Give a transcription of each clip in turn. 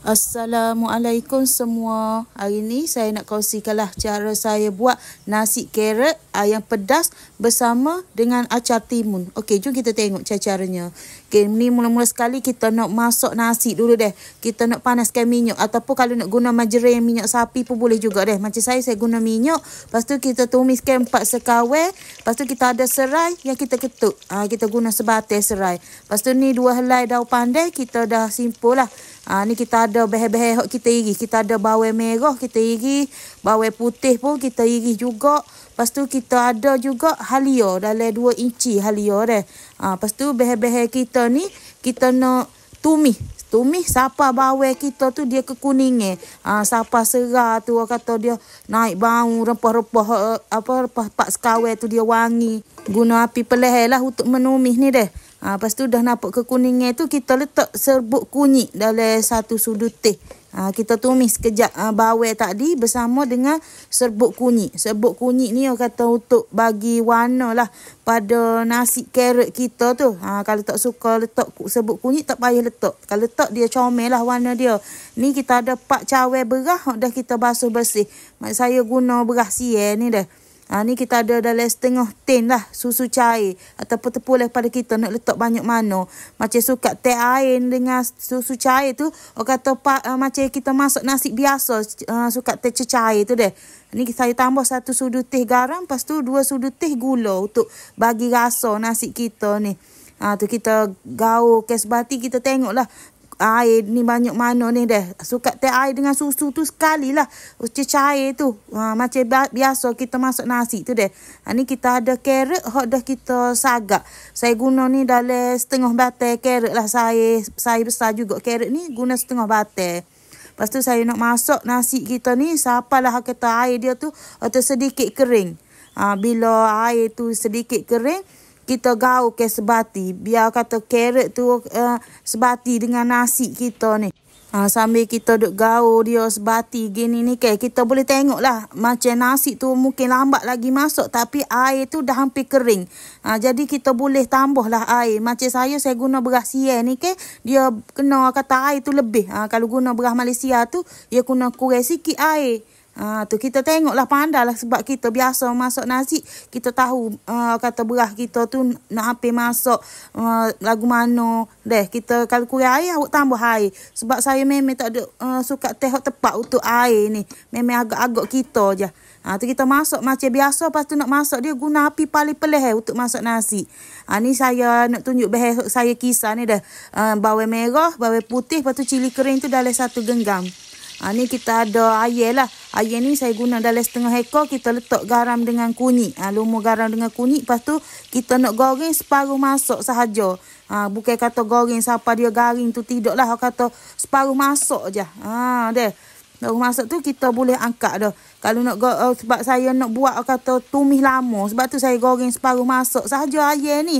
Assalamualaikum semua. Hari ni saya nak lah cara saya buat nasi carrot ayam pedas bersama dengan acar timun. Okey, jom kita tengok cara-caranya. Okey, ni mula-mula sekali kita nak masuk nasi dulu deh. Kita nak panaskan minyak ataupun kalau nak guna margarin minyak sapi pun boleh juga deh. Macam saya saya guna minyak, lepas tu kita tumiskan empat sekawai, lepas tu kita ada serai yang kita ketuk. Ah kita guna sebatang serai. Lepas tu ni dua helai daun pandai kita dah simpul lah. Ah ha, ni kita ada behe-behe hok kita iris. Kita ada bawang merah kita iris. Bawang putih pun kita iris juga. pastu kita ada juga halia. Dalam 2 inci halia deh Ha, lepas tu behe-behe kita ni kita nak tumis. Tumis sapa bawang kita tu dia kekuningan. Ha, sapa serah tu orang kata dia naik bau rempah-rempah eh, apa rempah pak sekawai tu dia wangi. Guna api pelehlah untuk menumis ni deh. Ha, lepas tu dah nampak kekuningan tu kita letak serbuk kunyit dalam satu sudu teh. Ha, kita tumis sekejap ha, bawel tadi bersama dengan serbuk kunyit. Serbuk kunyit ni orang kata untuk bagi warna lah pada nasi carrot kita tu. Ha, kalau tak suka letak serbuk kunyit tak payah letak. Kalau letak dia comel lah warna dia. Ni kita ada pak cawe berah dah kita basuh bersih. Mak saya guna berah siar ni dah. Ha, ni kita ada dalam setengah tin lah susu cair. atau tepul lah pada kita nak letak banyak mana. Macam suka teh air dengan susu cair tu. Orang kata pak, uh, eh, macam kita masuk nasi biasa uh, suka teh cair tu deh. Ni saya tambah satu sudu teh garam. Lepas tu dua sudu teh gula untuk bagi rasa nasi kita ni. Ha, tu kita gaul kes bati kita tengok lah air ni banyak mana ni deh. suka teh air dengan susu tu sekali lah. Ucik cair tu. Ha, macam biasa kita masuk nasi tu deh. Ha, ni kita ada carrot. Hak dah kita sagak. Saya guna ni dalam setengah batai carrot lah. Saya, saya besar juga carrot ni guna setengah batai. Lepas tu saya nak masuk nasi kita ni. Siapalah kata air dia tu. Atau sedikit kering. Ha, bila air tu sedikit kering kita gaul ke sebati. Biar kata carrot tu uh, sebati dengan nasi kita ni. Uh, sambil kita duduk gaul dia sebati gini ni ke. Kita boleh tengok lah macam nasi tu mungkin lambat lagi masuk. Tapi air tu dah hampir kering. Uh, jadi kita boleh tambah lah air. Macam saya saya guna beras sier ni ke. Dia kena kata air tu lebih. Uh, kalau guna beras Malaysia tu dia kena kurang sikit air. Ha, tu kita tengoklah pandalah sebab kita biasa masuk nasi. Kita tahu uh, kata beras kita tu nak hampir masak uh, ha, lagu mana. Deh, kita kalau kurang air, awak tambah air. Sebab saya memang tak ada uh, suka teh tepat untuk air ni. Memang agak-agak kita je. Ha, tu kita masuk macam biasa. Lepas tu nak masuk dia guna api paling pelih eh, untuk masuk nasi. Ha, ni saya nak tunjuk behel saya kisah ni dah. Uh, bawang merah, bawang putih. Lepas tu cili kering tu dalam satu genggam. Ha, ni kita ada air lah. Ayam ni saya guna dalam setengah ekor. Kita letak garam dengan kunyit. Ha, lumur garam dengan kunyit. Lepas tu kita nak goreng separuh masuk sahaja. Ha, bukan kata goreng siapa dia garing tu. Tidak lah. kata separuh masuk je. Ha, deh. Baru masuk tu kita boleh angkat dah. Kalau nak go, uh, sebab saya nak buat kata tumis lama. Sebab tu saya goreng separuh masuk sahaja ayam ni.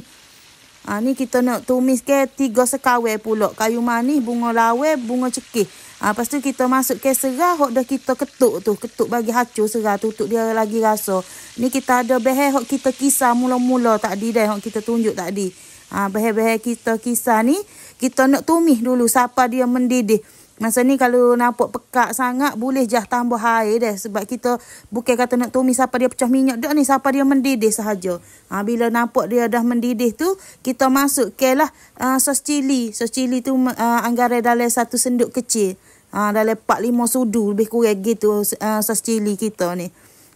Ha, ni kita nak tumis ke tiga sekawai pula. Kayu manis, bunga lawe, bunga cekih. Ha, lepas tu kita masuk ke serah. Hok dah kita ketuk tu. Ketuk bagi hacu serah tu. Untuk dia lagi rasa. Ni kita ada behe hok kita kisah mula-mula tadi dah. Hok kita tunjuk tadi. Ha, ah, behe-behe kita kisah ni. Kita nak tumih dulu. Siapa dia mendidih. Masa ni kalau nampak pekak sangat boleh jah tambah air deh sebab kita bukan kata nak tumis siapa dia pecah minyak dah ni siapa dia mendidih sahaja. Ha, bila nampak dia dah mendidih tu kita masuk ke lah uh, sos cili. Sos cili tu uh, ha, anggara dalam satu senduk kecil. Ha, dalam 4-5 sudu lebih kurang gitu uh, sos cili kita ni.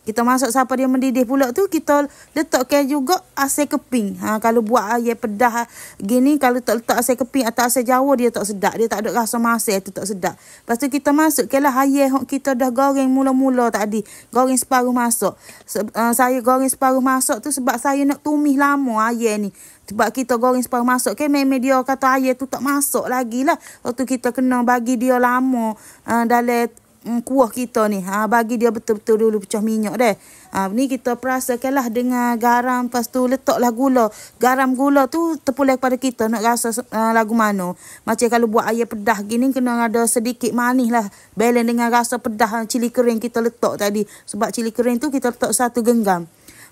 Kita masuk sampai dia mendidih pula tu kita letakkan juga asam keping. Ha kalau buat air pedas ah, gini kalau tak letak asam keping atau asam jawa dia tak sedap. Dia tak ada rasa masam tu tak sedap. Lepas tu kita masukkanlah air hok kita dah goreng mula-mula tadi. Goreng separuh masuk. Se, uh, saya goreng separuh masuk tu sebab saya nak tumis lama air ni. Sebab kita goreng separuh masak kan memang dia kata air tu tak masuk lagi lah. Waktu kita kena bagi dia lama uh, dalam mm, kuah kita ni. Ha, bagi dia betul-betul dulu pecah minyak deh. Ha, ni kita perasakan lah dengan garam. Lepas tu lah gula. Garam gula tu terpulih kepada kita nak rasa uh, lagu mana. Macam kalau buat air pedah gini kena ada sedikit manis lah. Balance dengan rasa pedah ha, cili kering kita letak tadi. Sebab cili kering tu kita letak satu genggam.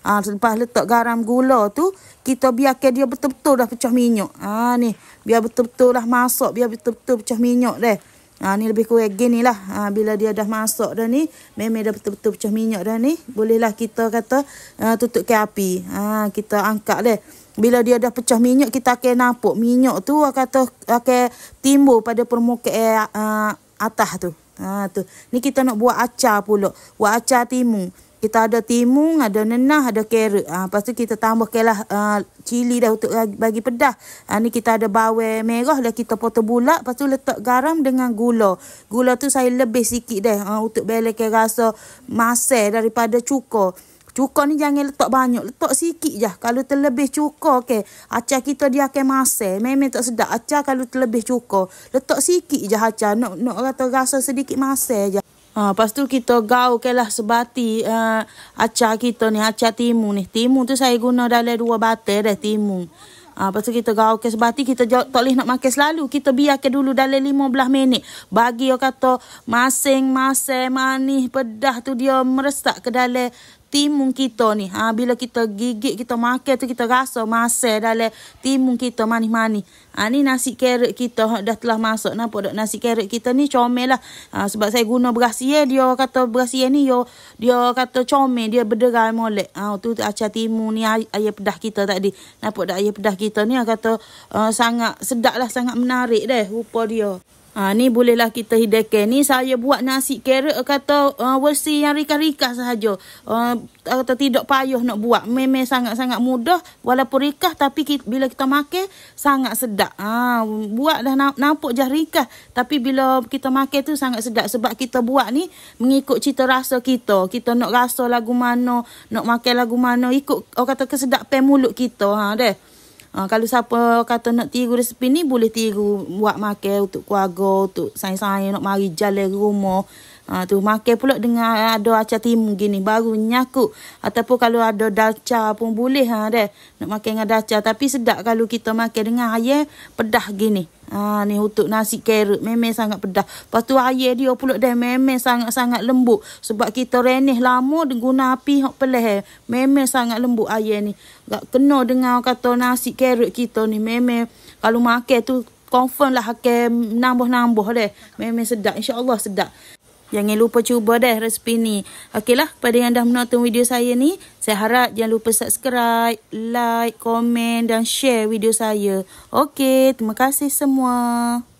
Ha, lepas letak garam gula tu, kita biarkan dia betul-betul dah pecah minyak. Ha, ni, biar betul-betul dah masuk, biar betul-betul pecah minyak deh. Ha, ni lebih kurang gini lah. Ha, bila dia dah masuk dah ni. Memang dah betul-betul pecah minyak dah ni. Bolehlah kita kata ha, uh, ke api. Ha, kita angkat dia. Bila dia dah pecah minyak kita akan nampak. Minyak tu akan, akan timbul pada permukaan uh, atas tu. Ha, tu. Ni kita nak buat acar pula. Buat acar timur kita ada timun, ada nenah, ada carrot. Ha, lepas tu kita tambahkanlah uh, ah, cili dah untuk bagi pedas. Ha, ni kita ada bawang merah dah kita potong bulat. Lepas tu letak garam dengan gula. Gula tu saya lebih sikit dah uh, untuk belakang rasa masak daripada cuka. Cuka ni jangan letak banyak. Letak sikit je. Kalau terlebih cuka, okay. acar kita dia akan masak. Memang tak sedap. Acar kalau terlebih cuka. Letak sikit je acar. Nak, nak rasa sedikit masak je. Ha, lepas tu kita gaulkanlah sebati uh, acar kita ni, acar timun ni. Timun tu saya guna dalam dua batang dah timun. Ha, lepas tu kita gaulkan sebati, kita jauh, tak boleh nak makan selalu. Kita biarkan dulu dalam lima belah minit. Bagi orang kata masing-masing manis pedah tu dia meresak ke dalam timun kita ni. Ha, bila kita gigit, kita makan tu kita rasa masak dalam timun kita manis-manis. Ha, ni nasi carrot kita ha, dah telah masuk. Nampak tak nasi carrot kita ni comel lah. Ha, sebab saya guna beras ye, dia kata beras ye ni yo, dia kata comel, dia berderai molek. Ha, tu acar timun ni ayam pedah kita tadi. Nampak tak air pedah kita ni ha, kata uh, sangat sedap lah, sangat menarik deh rupa dia. Ha, ni bolehlah kita hidangkan. Ni saya buat nasi carrot kata uh, versi yang rikah-rikah sahaja. Uh, atau tidak payah nak buat. Memang sangat-sangat mudah. Walaupun rikah tapi kita, bila kita makan sangat sedap. Ha, buat dah nampak je rikah. Tapi bila kita makan tu sangat sedap. Sebab kita buat ni mengikut cita rasa kita. Kita nak rasa lagu mana. Nak makan lagu mana. Ikut orang kata kesedapan mulut kita. Ha, deh. Ha, kalau siapa kata nak tiru resipi ni, boleh tiru buat makan untuk keluarga, untuk sayang-sayang nak mari jalan rumah. Ha, tu makan pula dengan ada acar timun gini baru nyakuk ataupun kalau ada dalca pun boleh ha deh nak makan dengan dalca tapi sedap kalau kita makan dengan ayam pedah gini ha ni untuk nasi carrot memang sangat pedah lepas tu ayam dia pula deh memang sangat-sangat lembut sebab kita renih lama guna api hok peleh memang sangat lembut ayam ni tak kena dengan kata nasi carrot kita ni memang kalau makan tu confirm lah akan nambah-nambah deh memang sedap insyaallah sedap Jangan lupa cuba deh resipi ni. Okey lah, pada yang dah menonton video saya ni, saya harap jangan lupa subscribe, like, komen dan share video saya. Okey, terima kasih semua.